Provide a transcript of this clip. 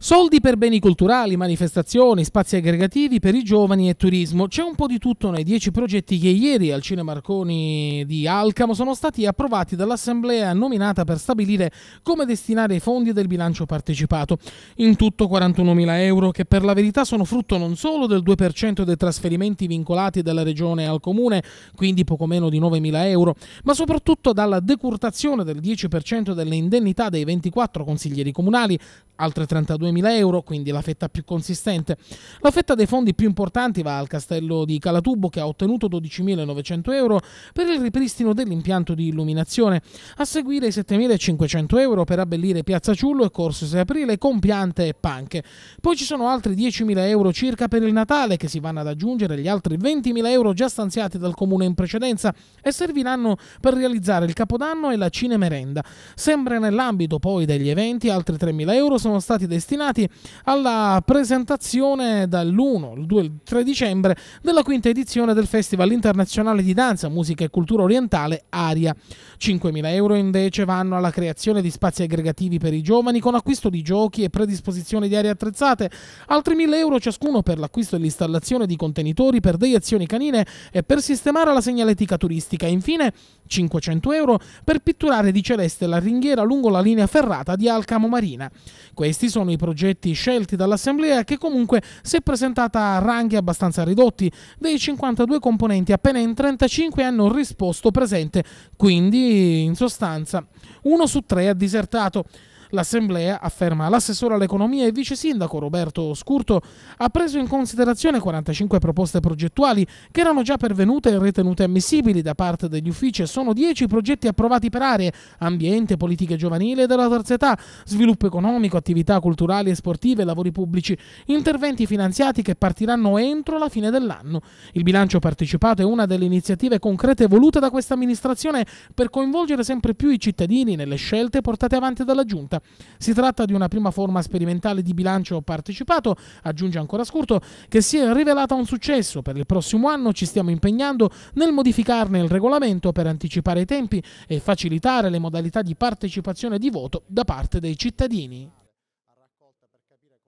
Soldi per beni culturali, manifestazioni, spazi aggregativi per i giovani e turismo. C'è un po' di tutto nei dieci progetti che ieri al Cinema Marconi di Alcamo sono stati approvati dall'Assemblea nominata per stabilire come destinare i fondi del bilancio partecipato. In tutto 41.000 euro che per la verità sono frutto non solo del 2% dei trasferimenti vincolati dalla Regione al Comune, quindi poco meno di 9.000 euro, ma soprattutto dalla decurtazione del 10% delle indennità dei 24 consiglieri comunali, altre 32.000 euro, quindi la fetta più consistente. La fetta dei fondi più importanti va al castello di Calatubo che ha ottenuto 12.900 euro per il ripristino dell'impianto di illuminazione, a seguire i 7.500 euro per abbellire Piazza Ciullo e Corso 6 Aprile con piante e panche. Poi ci sono altri 10.000 euro circa per il Natale che si vanno ad aggiungere agli altri 20.000 euro già stanziati dal comune in precedenza e serviranno per realizzare il Capodanno e la cinemerenda. Sempre nell'ambito poi degli eventi altri 3.000 euro sono sono stati destinati alla presentazione dall'1, il 2 e il 3 dicembre della quinta edizione del Festival Internazionale di Danza, Musica e Cultura Orientale Aria. 5.000 euro invece vanno alla creazione di spazi aggregativi per i giovani con acquisto di giochi e predisposizione di aree attrezzate, altri 1.000 euro ciascuno per l'acquisto e l'installazione di contenitori per deiezioni canine e per sistemare la segnaletica turistica. Infine 500 euro per pitturare di celeste la ringhiera lungo la linea ferrata di Alcamo Marina. Questi sono i progetti scelti dall'Assemblea che comunque si è presentata a ranghi abbastanza ridotti. Dei 52 componenti appena in 35 hanno risposto presente, quindi in sostanza uno su tre ha disertato. L'assemblea, afferma l'assessore all'economia e vice sindaco Roberto Scurto, ha preso in considerazione 45 proposte progettuali che erano già pervenute e ritenute ammissibili da parte degli uffici e sono 10 progetti approvati per aree, ambiente, politiche giovanili e della terza età, sviluppo economico, attività culturali e sportive, lavori pubblici, interventi finanziati che partiranno entro la fine dell'anno. Il bilancio partecipato è una delle iniziative concrete volute da questa amministrazione per coinvolgere sempre più i cittadini nelle scelte portate avanti dalla Giunta. 2030. Si tratta di una prima forma sperimentale di bilancio partecipato, aggiunge ancora Scurto, che si è rivelata un successo. Per il prossimo anno ci stiamo impegnando nel modificarne il regolamento per anticipare i tempi e facilitare le modalità di partecipazione di voto da parte dei cittadini.